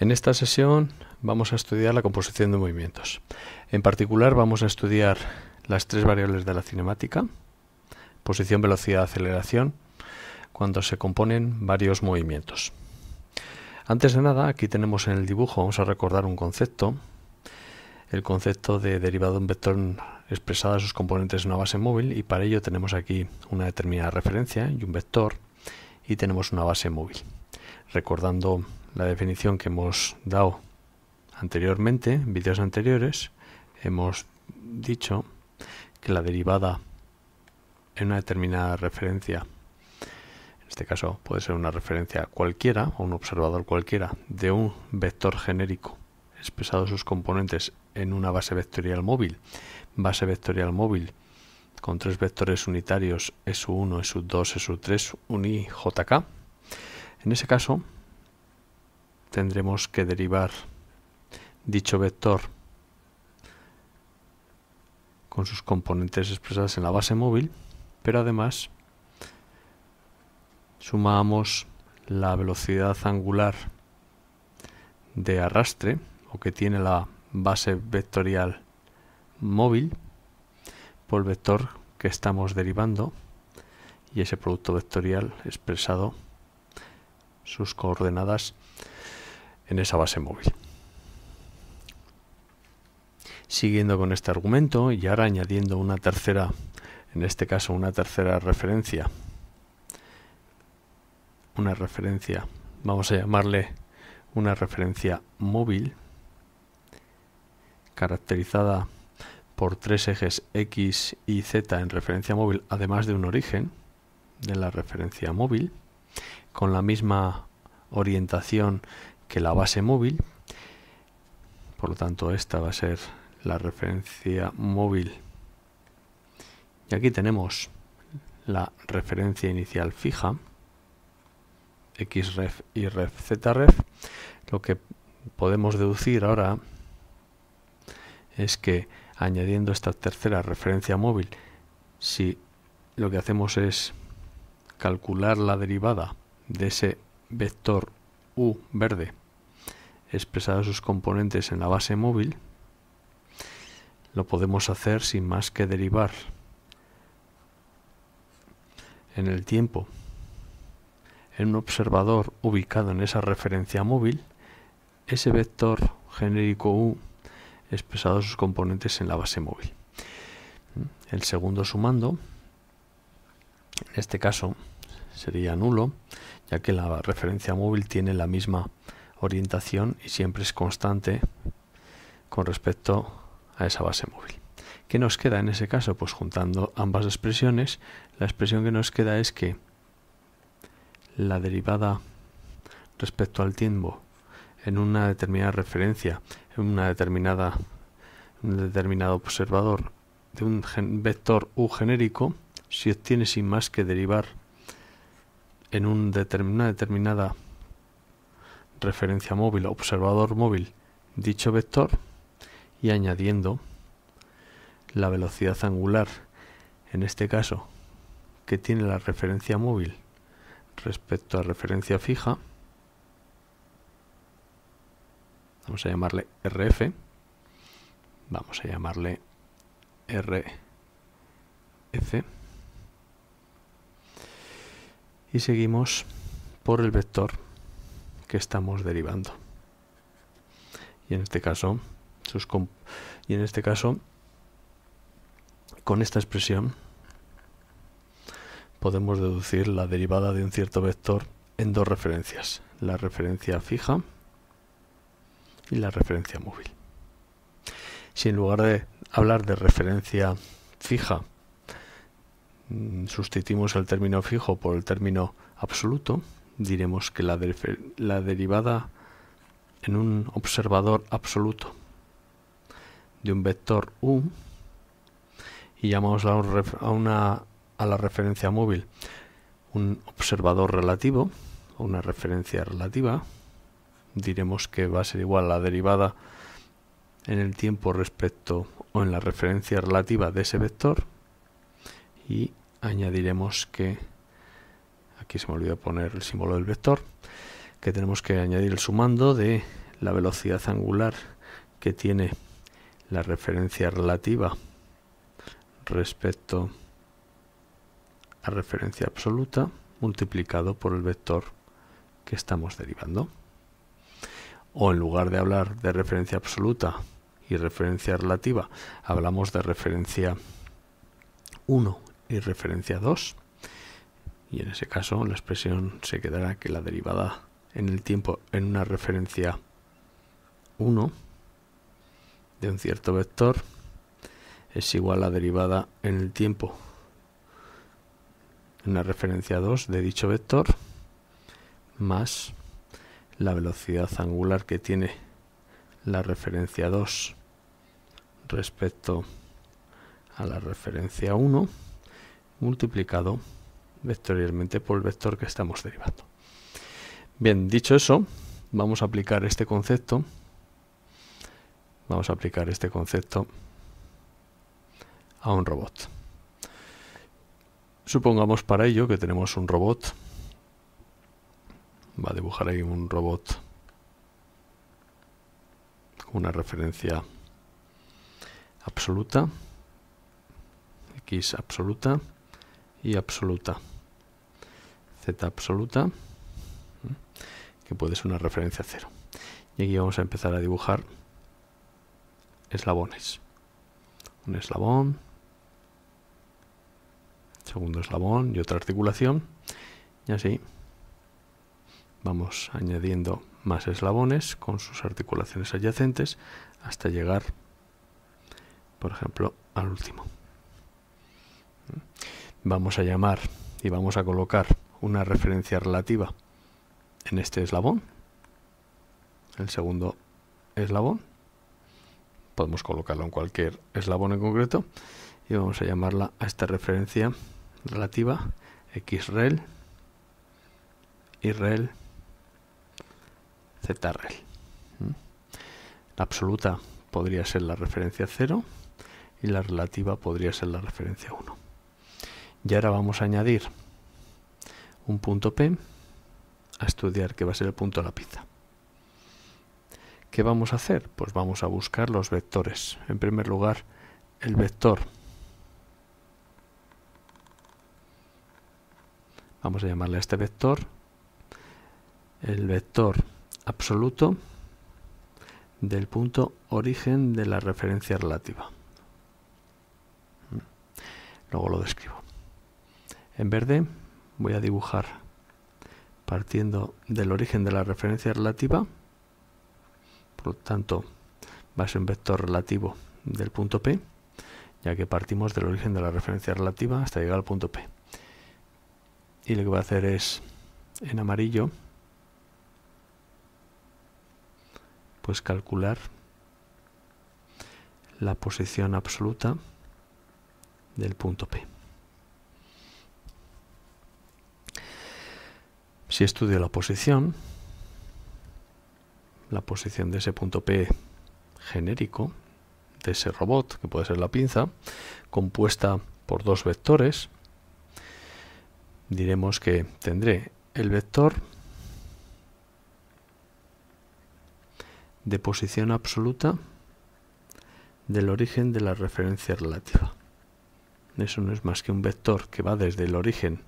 En esta sesión vamos a estudiar la composición de movimientos. En particular vamos a estudiar las tres variables de la cinemática, posición, velocidad, aceleración, cuando se componen varios movimientos. Antes de nada, aquí tenemos en el dibujo, vamos a recordar un concepto, el concepto de derivado de un vector expresado a sus componentes en una base móvil y para ello tenemos aquí una determinada referencia y un vector y tenemos una base móvil. Recordando la definición que hemos dado anteriormente, en vídeos anteriores, hemos dicho que la derivada en una determinada referencia, en este caso puede ser una referencia cualquiera o un observador cualquiera, de un vector genérico expresado sus componentes en una base vectorial móvil, base vectorial móvil con tres vectores unitarios su 1 su 2 su 3 UNI, JK. En ese caso, tendremos que derivar dicho vector con sus componentes expresadas en la base móvil, pero además sumamos la velocidad angular de arrastre o que tiene la base vectorial móvil por el vector que estamos derivando y ese producto vectorial expresado sus coordenadas en esa base móvil. Siguiendo con este argumento y ahora añadiendo una tercera, en este caso una tercera referencia, una referencia, vamos a llamarle una referencia móvil, caracterizada por tres ejes X y Z en referencia móvil, además de un origen de la referencia móvil, con la misma orientación que la base móvil. Por lo tanto, esta va a ser la referencia móvil. Y aquí tenemos la referencia inicial fija, xref y ref zref. Lo que podemos deducir ahora es que añadiendo esta tercera referencia móvil, si lo que hacemos es calcular la derivada de ese vector u verde expresado sus componentes en la base móvil, lo podemos hacer sin más que derivar en el tiempo en un observador ubicado en esa referencia móvil, ese vector genérico U expresado sus componentes en la base móvil. El segundo sumando, en este caso, sería nulo, ya que la referencia móvil tiene la misma orientación y siempre es constante con respecto a esa base móvil. ¿Qué nos queda en ese caso? Pues juntando ambas expresiones, la expresión que nos queda es que la derivada respecto al tiempo en una determinada referencia, en una determinada un determinado observador de un vector u genérico, si obtiene sin más que derivar en una determinada referencia móvil observador móvil dicho vector y añadiendo la velocidad angular, en este caso, que tiene la referencia móvil respecto a referencia fija, vamos a llamarle RF, vamos a llamarle RF, y seguimos por el vector que estamos derivando. Y en este caso, y en este caso con esta expresión podemos deducir la derivada de un cierto vector en dos referencias, la referencia fija y la referencia móvil. Si en lugar de hablar de referencia fija mm, sustituimos el término fijo por el término absoluto, diremos que la, la derivada en un observador absoluto de un vector u y llamamos a, una, a la referencia móvil un observador relativo o una referencia relativa diremos que va a ser igual a la derivada en el tiempo respecto o en la referencia relativa de ese vector y añadiremos que aquí se me olvidó poner el símbolo del vector, que tenemos que añadir el sumando de la velocidad angular que tiene la referencia relativa respecto a referencia absoluta multiplicado por el vector que estamos derivando. O en lugar de hablar de referencia absoluta y referencia relativa, hablamos de referencia 1 y referencia 2 y en ese caso la expresión se quedará que la derivada en el tiempo en una referencia 1 de un cierto vector es igual a la derivada en el tiempo en la referencia 2 de dicho vector más la velocidad angular que tiene la referencia 2 respecto a la referencia 1 multiplicado vectorialmente por el vector que estamos derivando. Bien, dicho eso, vamos a aplicar este concepto. Vamos a aplicar este concepto a un robot. Supongamos para ello que tenemos un robot. Va a dibujar ahí un robot con una referencia absoluta, x absoluta y absoluta z absoluta, que puede ser una referencia cero. Y aquí vamos a empezar a dibujar eslabones. Un eslabón, segundo eslabón y otra articulación. Y así vamos añadiendo más eslabones con sus articulaciones adyacentes hasta llegar, por ejemplo, al último. Vamos a llamar y vamos a colocar una referencia relativa en este eslabón, el segundo eslabón, podemos colocarlo en cualquier eslabón en concreto y vamos a llamarla a esta referencia relativa xrel y zrel. ¿Mm? La absoluta podría ser la referencia 0 y la relativa podría ser la referencia 1. Y ahora vamos a añadir un punto P a estudiar, que va a ser el punto de la pizza. ¿Qué vamos a hacer? Pues vamos a buscar los vectores. En primer lugar, el vector. Vamos a llamarle a este vector el vector absoluto del punto origen de la referencia relativa. Luego lo describo. En verde voy a dibujar partiendo del origen de la referencia relativa, por lo tanto va a ser un vector relativo del punto P, ya que partimos del origen de la referencia relativa hasta llegar al punto P. Y lo que voy a hacer es, en amarillo, pues calcular la posición absoluta del punto P. Si estudio la posición, la posición de ese punto P genérico, de ese robot, que puede ser la pinza, compuesta por dos vectores, diremos que tendré el vector de posición absoluta del origen de la referencia relativa. Eso no es más que un vector que va desde el origen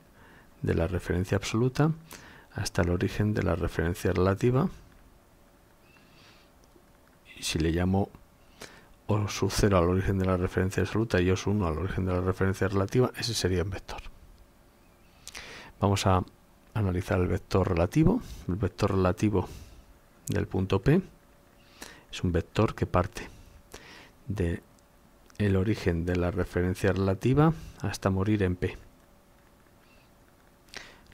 de la referencia absoluta hasta el origen de la referencia relativa. Y si le llamo o 0 al origen de la referencia absoluta y os 1 al origen de la referencia relativa, ese sería un vector. Vamos a analizar el vector relativo. El vector relativo del punto P es un vector que parte de origen de la referencia relativa hasta morir en P.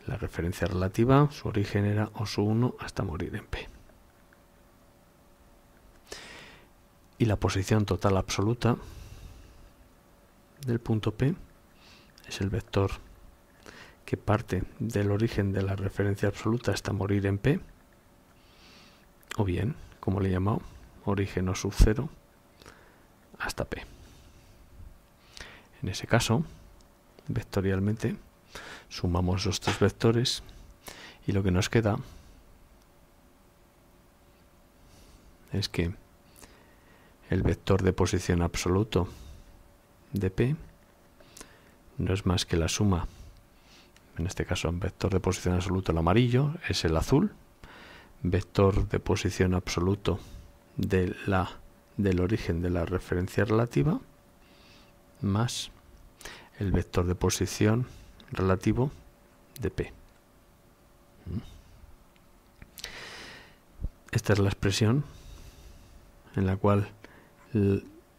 La referencia relativa, su origen era oso 1 hasta morir en P. Y la posición total absoluta del punto P es el vector que parte del origen de la referencia absoluta hasta morir en P, o bien, como le he llamado, origen o sub 0 hasta P. En ese caso, vectorialmente, Sumamos los tres vectores y lo que nos queda es que el vector de posición absoluto de P no es más que la suma, en este caso el vector de posición absoluto el amarillo es el azul, vector de posición absoluto de la, del origen de la referencia relativa más el vector de posición relativo de P. ¿Mm? Esta es la expresión en la cual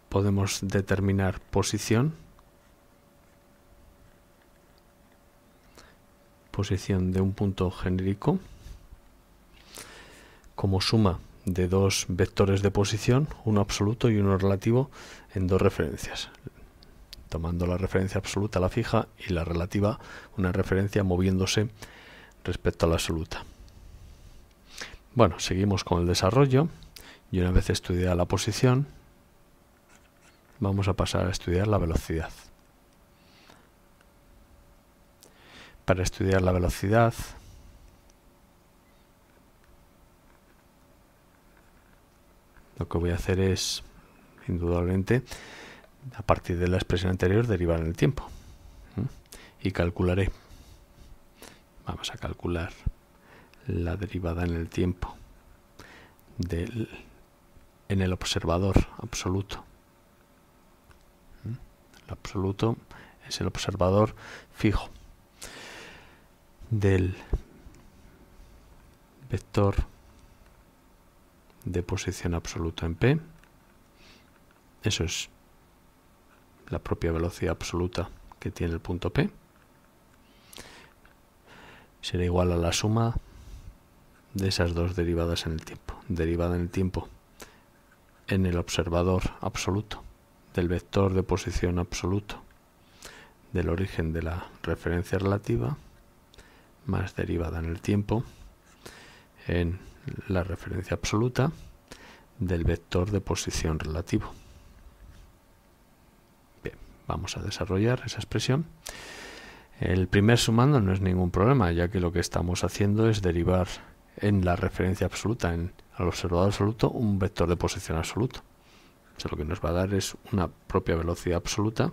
podemos determinar posición, posición de un punto genérico como suma de dos vectores de posición, uno absoluto y uno relativo en dos referencias tomando la referencia absoluta, la fija, y la relativa, una referencia moviéndose respecto a la absoluta. Bueno, seguimos con el desarrollo y una vez estudiada la posición, vamos a pasar a estudiar la velocidad. Para estudiar la velocidad, lo que voy a hacer es, indudablemente, a partir de la expresión anterior derivar en el tiempo. Y calcularé. Vamos a calcular la derivada en el tiempo del, en el observador absoluto. El absoluto es el observador fijo del vector de posición absoluto en P. Eso es la propia velocidad absoluta que tiene el punto P será igual a la suma de esas dos derivadas en el tiempo. Derivada en el tiempo en el observador absoluto, del vector de posición absoluto, del origen de la referencia relativa, más derivada en el tiempo en la referencia absoluta del vector de posición relativo. Vamos a desarrollar esa expresión. El primer sumando no es ningún problema, ya que lo que estamos haciendo es derivar en la referencia absoluta, en, al observador absoluto, un vector de posición absoluto. O lo que nos va a dar es una propia velocidad absoluta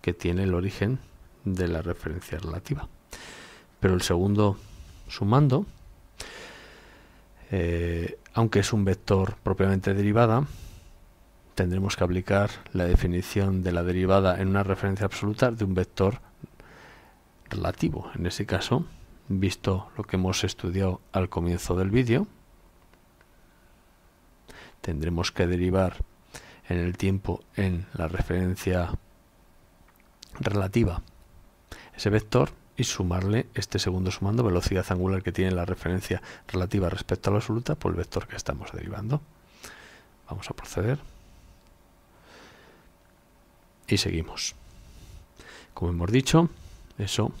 que tiene el origen de la referencia relativa. Pero el segundo sumando, eh, aunque es un vector propiamente derivada, tendremos que aplicar la definición de la derivada en una referencia absoluta de un vector relativo. En ese caso, visto lo que hemos estudiado al comienzo del vídeo, tendremos que derivar en el tiempo en la referencia relativa ese vector y sumarle este segundo sumando velocidad angular que tiene la referencia relativa respecto a la absoluta por el vector que estamos derivando. Vamos a proceder y seguimos. Como hemos dicho, eso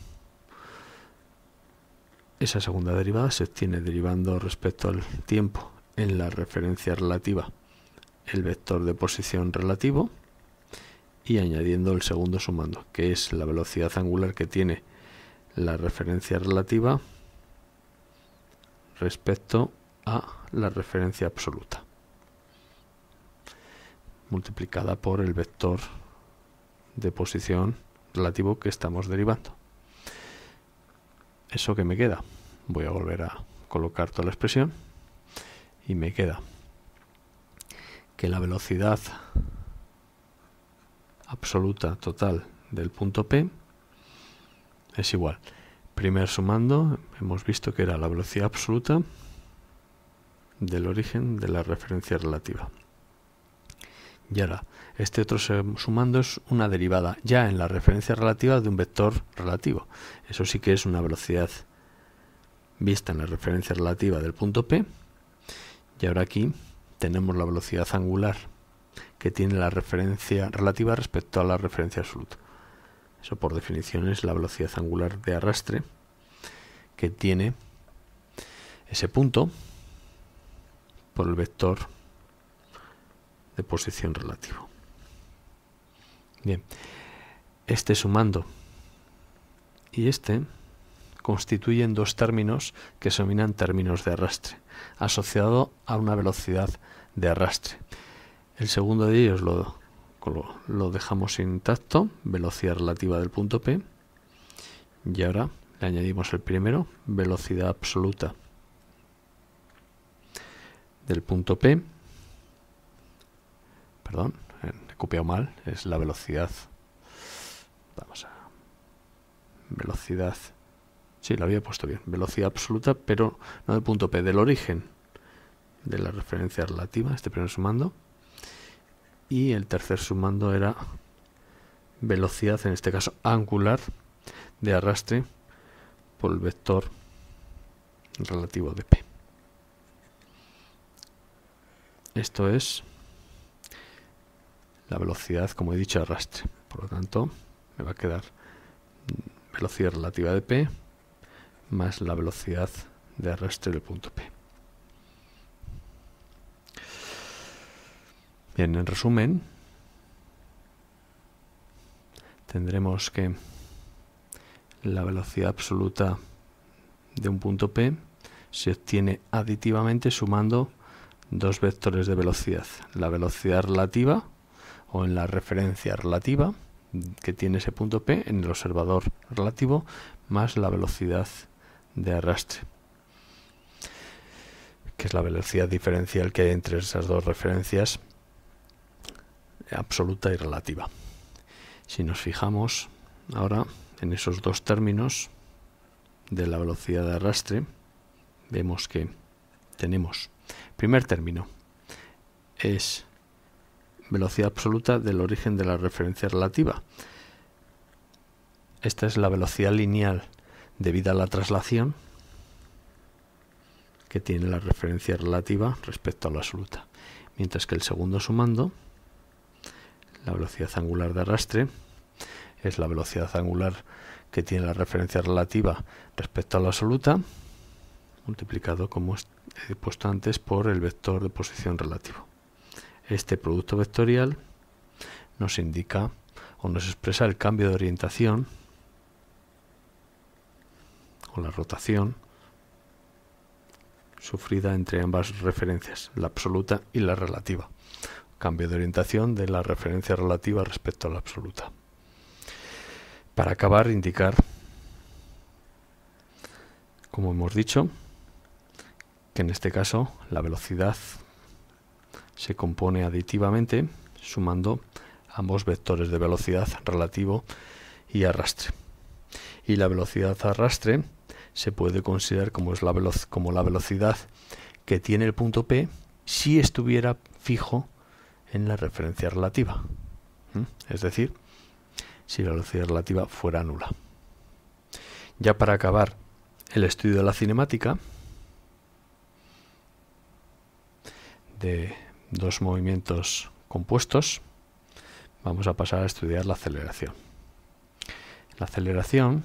esa segunda derivada se obtiene derivando respecto al tiempo en la referencia relativa el vector de posición relativo y añadiendo el segundo sumando, que es la velocidad angular que tiene la referencia relativa respecto a la referencia absoluta multiplicada por el vector de posición relativo que estamos derivando. ¿Eso que me queda? Voy a volver a colocar toda la expresión y me queda que la velocidad absoluta total del punto P es igual. Primer sumando, hemos visto que era la velocidad absoluta del origen de la referencia relativa. Y ahora, Este otro sumando es una derivada, ya en la referencia relativa de un vector relativo. Eso sí que es una velocidad vista en la referencia relativa del punto P. Y ahora aquí tenemos la velocidad angular que tiene la referencia relativa respecto a la referencia absoluta. Eso por definición es la velocidad angular de arrastre que tiene ese punto por el vector de posición relativo. Bien, este sumando y este constituyen dos términos que se denominan términos de arrastre, asociado a una velocidad de arrastre. El segundo de ellos lo, lo dejamos intacto, velocidad relativa del punto P, y ahora le añadimos el primero, velocidad absoluta del punto P Perdón, he copiado mal. Es la velocidad. Vamos a... Velocidad. Sí, la había puesto bien. Velocidad absoluta, pero no del punto P, del origen de la referencia relativa, este primer sumando. Y el tercer sumando era velocidad, en este caso angular, de arrastre por el vector relativo de P. Esto es la velocidad, como he dicho, arrastre. Por lo tanto, me va a quedar velocidad relativa de P más la velocidad de arrastre del punto P. Bien, en resumen, tendremos que la velocidad absoluta de un punto P se obtiene aditivamente sumando dos vectores de velocidad, la velocidad relativa o en la referencia relativa que tiene ese punto P en el observador relativo más la velocidad de arrastre, que es la velocidad diferencial que hay entre esas dos referencias absoluta y relativa. Si nos fijamos ahora en esos dos términos de la velocidad de arrastre, vemos que tenemos primer término es velocidad absoluta del origen de la referencia relativa. Esta es la velocidad lineal debida a la traslación que tiene la referencia relativa respecto a la absoluta. Mientras que el segundo sumando, la velocidad angular de arrastre, es la velocidad angular que tiene la referencia relativa respecto a la absoluta, multiplicado como he puesto antes por el vector de posición relativo. Este producto vectorial nos indica o nos expresa el cambio de orientación o la rotación sufrida entre ambas referencias, la absoluta y la relativa. Cambio de orientación de la referencia relativa respecto a la absoluta. Para acabar, indicar, como hemos dicho, que en este caso la velocidad se compone aditivamente sumando ambos vectores de velocidad relativo y arrastre. Y la velocidad arrastre se puede considerar como, es la, como la velocidad que tiene el punto P si estuviera fijo en la referencia relativa. Es decir, si la velocidad relativa fuera nula. Ya para acabar el estudio de la cinemática, de dos movimientos compuestos, vamos a pasar a estudiar la aceleración. La aceleración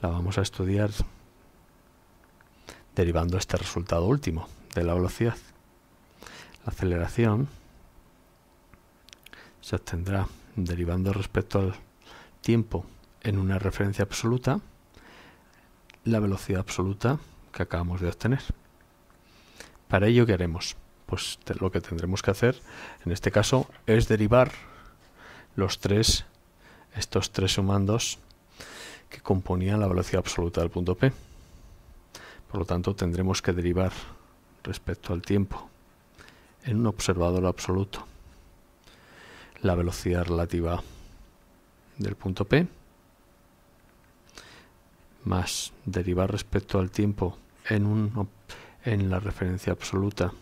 la vamos a estudiar derivando este resultado último de la velocidad. La aceleración se obtendrá derivando respecto al tiempo en una referencia absoluta, la velocidad absoluta que acabamos de obtener. Para ello, ¿qué haremos? Pues lo que tendremos que hacer, en este caso, es derivar los tres, estos tres sumandos que componían la velocidad absoluta del punto P. Por lo tanto, tendremos que derivar respecto al tiempo en un observador absoluto la velocidad relativa del punto P más derivar respecto al tiempo en, un, en la referencia absoluta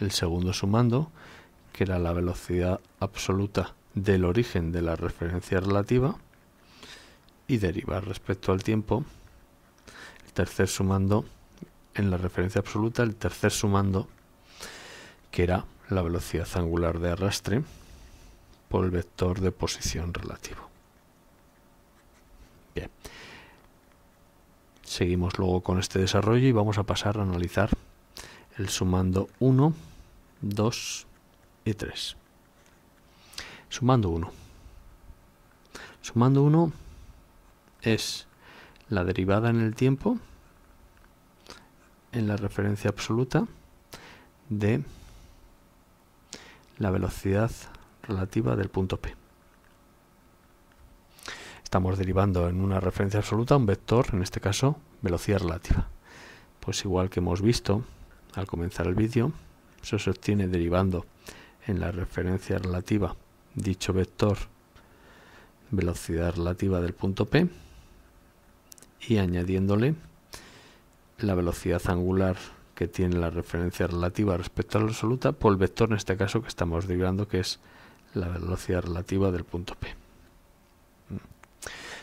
el segundo sumando, que era la velocidad absoluta del origen de la referencia relativa, y derivar respecto al tiempo, el tercer sumando en la referencia absoluta, el tercer sumando, que era la velocidad angular de arrastre por el vector de posición relativo. Bien. Seguimos luego con este desarrollo y vamos a pasar a analizar el sumando 1, 2 y 3. Sumando 1. Sumando 1 es la derivada en el tiempo en la referencia absoluta de la velocidad relativa del punto P estamos derivando en una referencia absoluta un vector, en este caso velocidad relativa. Pues igual que hemos visto al comenzar el vídeo, eso se obtiene derivando en la referencia relativa dicho vector velocidad relativa del punto P y añadiéndole la velocidad angular que tiene la referencia relativa respecto a la absoluta por el vector en este caso que estamos derivando que es la velocidad relativa del punto P.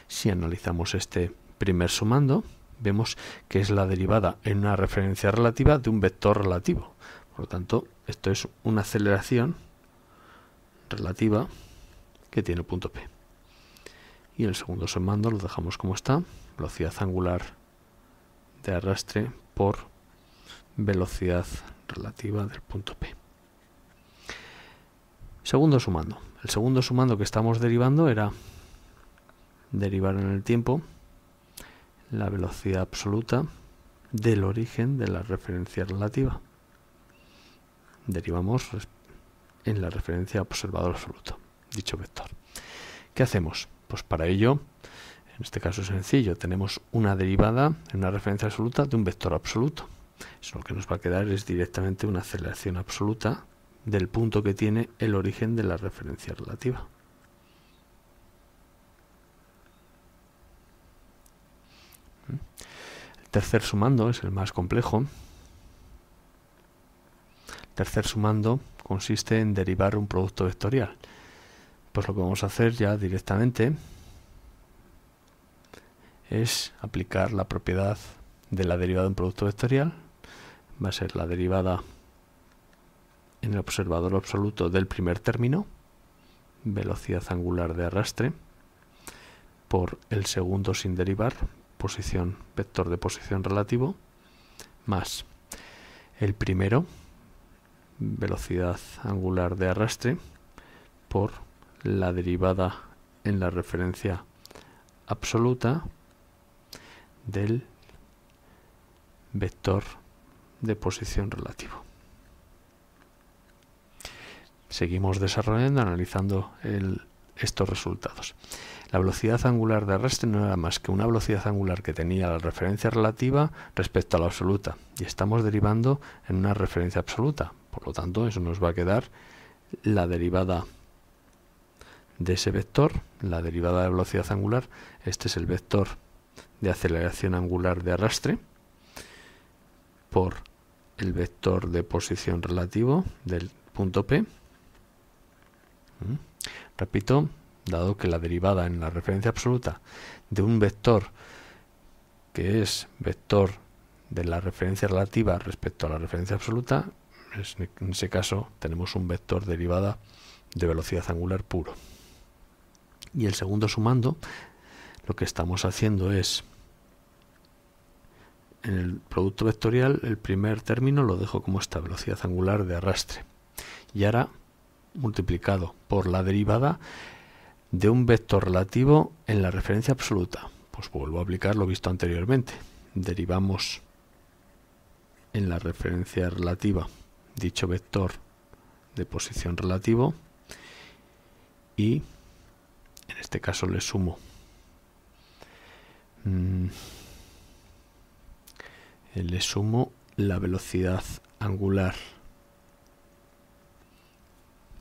Si analizamos este primer sumando, vemos que es la derivada en una referencia relativa de un vector relativo. Por lo tanto, esto es una aceleración relativa que tiene punto P. Y el segundo sumando lo dejamos como está, velocidad angular de arrastre por velocidad relativa del punto P. Segundo sumando. El segundo sumando que estamos derivando era derivar en el tiempo la velocidad absoluta del origen de la referencia relativa. Derivamos en la referencia observador absoluto, dicho vector. ¿Qué hacemos? Pues para ello, en este caso es sencillo, tenemos una derivada en una referencia absoluta de un vector absoluto. Eso lo que nos va a quedar es directamente una aceleración absoluta del punto que tiene el origen de la referencia relativa. Tercer sumando es el más complejo. Tercer sumando consiste en derivar un producto vectorial. Pues lo que vamos a hacer ya directamente es aplicar la propiedad de la derivada de un producto vectorial. Va a ser la derivada en el observador absoluto del primer término, velocidad angular de arrastre, por el segundo sin derivar, posición, vector de posición relativo, más el primero, velocidad angular de arrastre, por la derivada en la referencia absoluta del vector de posición relativo. Seguimos desarrollando, analizando el estos resultados. La velocidad angular de arrastre no era más que una velocidad angular que tenía la referencia relativa respecto a la absoluta y estamos derivando en una referencia absoluta. Por lo tanto, eso nos va a quedar la derivada de ese vector, la derivada de velocidad angular. Este es el vector de aceleración angular de arrastre por el vector de posición relativo del punto P. ¿Mm? Repito, dado que la derivada en la referencia absoluta de un vector que es vector de la referencia relativa respecto a la referencia absoluta, e-, en ese caso tenemos un vector derivada de velocidad angular puro. Y el segundo sumando, lo que estamos haciendo es, en el producto vectorial, el primer término lo dejo como esta velocidad angular de arrastre. Y ahora multiplicado por la derivada de un vector relativo en la referencia absoluta. Pues vuelvo a aplicar lo visto anteriormente. Derivamos en la referencia relativa dicho vector de posición relativo y en este caso le sumo mm, le sumo la velocidad angular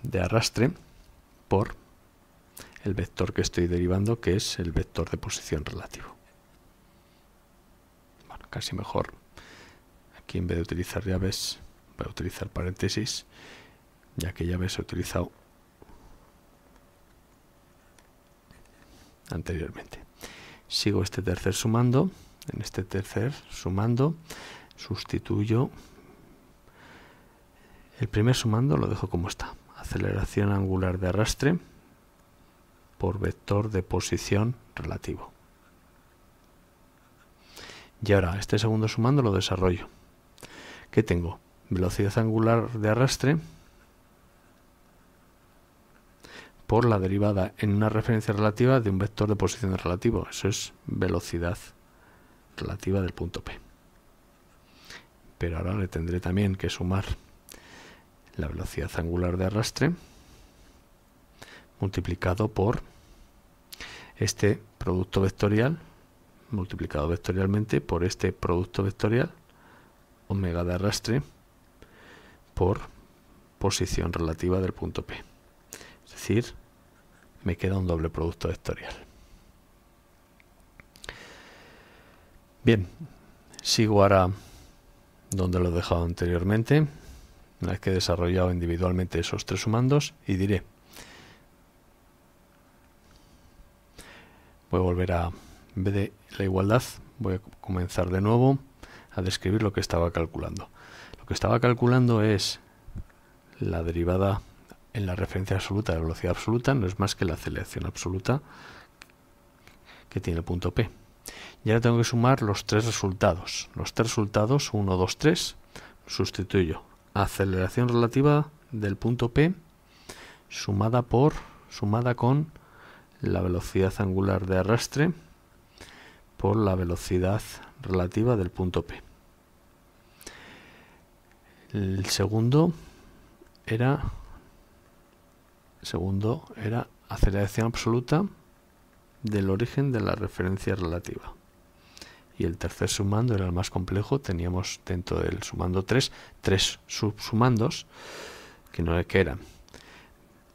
de arrastre por el vector que estoy derivando, que es el vector de posición relativo. Bueno, casi mejor. Aquí en vez de utilizar llaves, voy a utilizar paréntesis, ya que llaves he utilizado anteriormente. Sigo este tercer sumando, en este tercer sumando sustituyo el primer sumando, lo dejo como está aceleración angular de arrastre por vector de posición relativo. Y ahora, este segundo sumando lo desarrollo. ¿Qué tengo? Velocidad angular de arrastre por la derivada en una referencia relativa de un vector de posición relativo. Eso es velocidad relativa del punto P. Pero ahora le tendré también que sumar la velocidad angular de arrastre multiplicado por este producto vectorial multiplicado vectorialmente por este producto vectorial omega de arrastre por posición relativa del punto P. Es decir, me queda un doble producto vectorial. Bien, sigo ahora donde lo he dejado anteriormente. Una vez que he desarrollado individualmente esos tres sumandos y diré, voy a volver a, en de la igualdad, voy a comenzar de nuevo a describir lo que estaba calculando. Lo que estaba calculando es la derivada en la referencia absoluta de velocidad absoluta, no es más que la aceleración absoluta que tiene el punto P. Y ahora tengo que sumar los tres resultados. Los tres resultados, 1, 2, 3, sustituyo aceleración relativa del punto P sumada por sumada con la velocidad angular de arrastre por la velocidad relativa del punto P. El segundo era segundo era aceleración absoluta del origen de la referencia relativa y el tercer sumando era el más complejo. Teníamos dentro del sumando 3 tres subsumandos que no que eran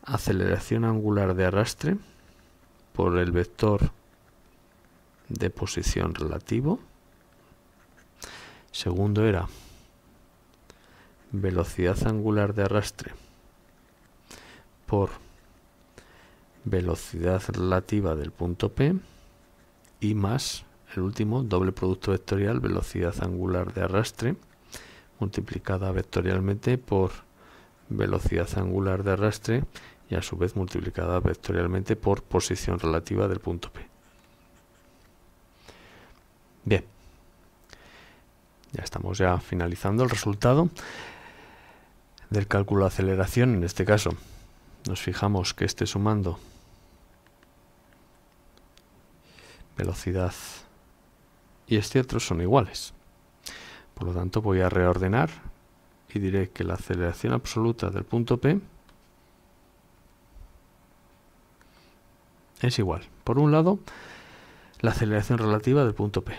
aceleración angular de arrastre por el vector de posición relativo. Segundo era velocidad angular de arrastre por velocidad relativa del punto P y más el último, doble producto vectorial, velocidad angular de arrastre, multiplicada vectorialmente por velocidad angular de arrastre y a su vez multiplicada vectorialmente por posición relativa del punto P. Bien, ya estamos ya finalizando el resultado del cálculo de aceleración en este caso. Nos fijamos que esté sumando velocidad y este otro son iguales. Por lo tanto voy a reordenar y diré que la aceleración absoluta del punto P es igual. Por un lado, la aceleración relativa del punto P.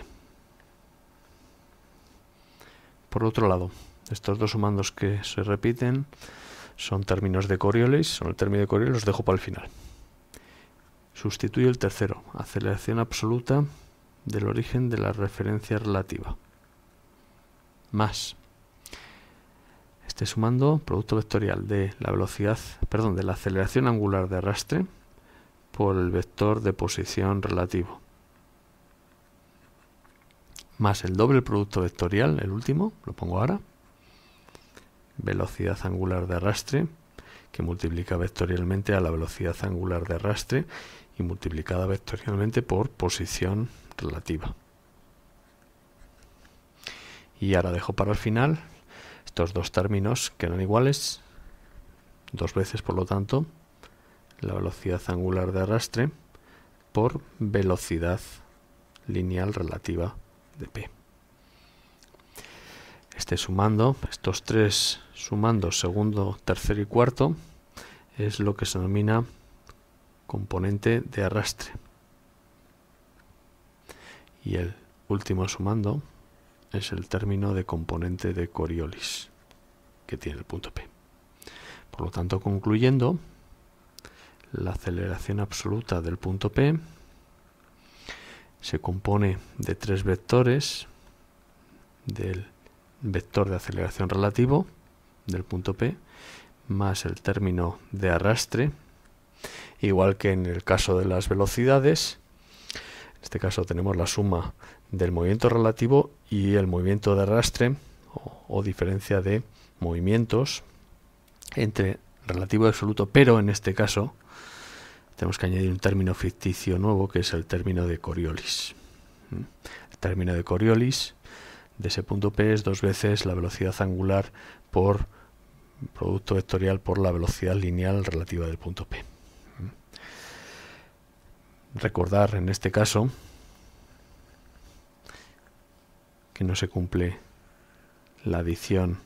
Por otro lado, estos dos sumandos que se repiten son términos de Coriolis, son el término de Coriolis, los dejo para el final. Sustituyo el tercero, aceleración absoluta del origen de la referencia relativa. Más. Este sumando producto vectorial de la velocidad, perdón, de la aceleración angular de arrastre por el vector de posición relativo. Más el doble producto vectorial, el último, lo pongo ahora. Velocidad angular de arrastre, que multiplica vectorialmente a la velocidad angular de arrastre y multiplicada vectorialmente por posición relativa. Y ahora dejo para el final estos dos términos que eran iguales, dos veces por lo tanto, la velocidad angular de arrastre por velocidad lineal relativa de P. Este sumando, estos tres sumando segundo, tercero y cuarto, es lo que se denomina componente de arrastre. Y el último sumando es el término de componente de Coriolis, que tiene el punto P. Por lo tanto, concluyendo, la aceleración absoluta del punto P se compone de tres vectores del vector de aceleración relativo del punto P más el término de arrastre, igual que en el caso de las velocidades, en este caso tenemos la suma del movimiento relativo y el movimiento de arrastre o diferencia de movimientos entre relativo y absoluto, pero en este caso tenemos que añadir un término ficticio nuevo que es el término de Coriolis. ¿Mm? El término de Coriolis de ese punto P es dos veces la velocidad angular por producto vectorial por la velocidad lineal relativa del punto P recordar en este caso que no se cumple la adición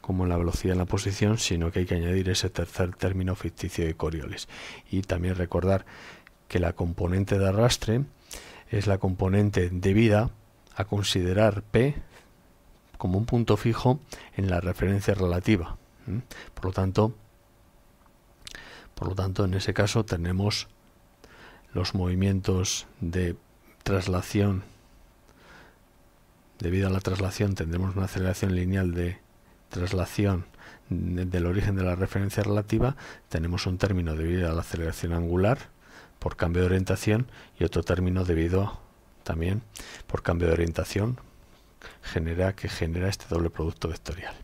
como la velocidad en la posición, sino que hay que añadir ese tercer término ficticio de Coriolis. Y también recordar que la componente de arrastre es la componente debida a considerar P como un punto fijo en la referencia relativa. Por lo tanto, por lo tanto en ese caso tenemos los movimientos de traslación, debido a la traslación tendremos una aceleración lineal de traslación del origen de la referencia relativa, tenemos un término debido a la aceleración angular por cambio de orientación y otro término debido también por cambio de orientación genera que genera este doble producto vectorial.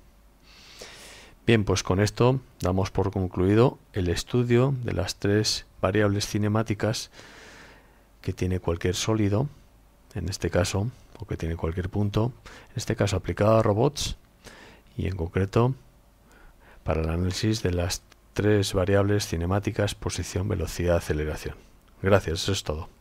Bien, pues con esto damos por concluido el estudio de las tres variables cinemáticas que tiene cualquier sólido, en este caso, o que tiene cualquier punto, en este caso aplicado a robots y en concreto para el análisis de las tres variables cinemáticas posición, velocidad, aceleración. Gracias, eso es todo.